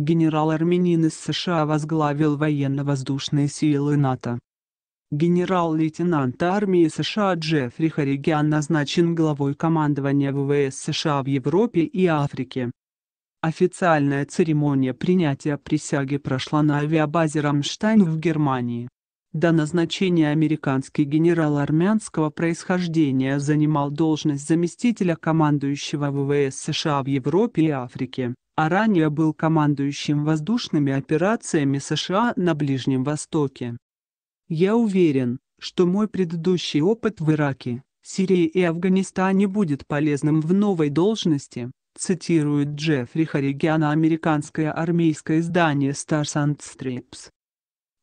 Генерал Армянин из США возглавил военно-воздушные силы НАТО. Генерал-лейтенант армии США Джеффри Харриган назначен главой командования ВВС США в Европе и Африке. Официальная церемония принятия присяги прошла на авиабазе «Рамштайн» в Германии. До назначения американский генерал армянского происхождения занимал должность заместителя командующего ВВС США в Европе и Африке а ранее был командующим воздушными операциями США на Ближнем Востоке. Я уверен, что мой предыдущий опыт в Ираке, Сирии и Афганистане будет полезным в новой должности, цитирует Джеффри Харригиана американское армейское издание Stars and Stripes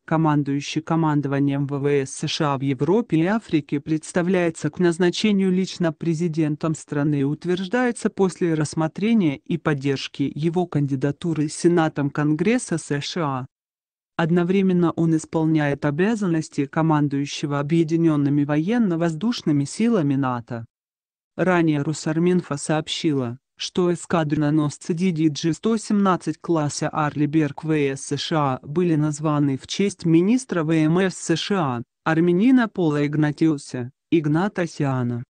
командующий командованием ВВС США в Европе и Африке, представляется к назначению лично президентом страны и утверждается после рассмотрения и поддержки его кандидатуры Сенатом Конгресса США. Одновременно он исполняет обязанности командующего Объединенными военно-воздушными силами НАТО. Ранее Русарминфа сообщила, что эскадроносцы DDG-117 класса Арлиберг ВС США были названы в честь министра ВМС США, армянина Пола Игнатиуса, Игнатосяна.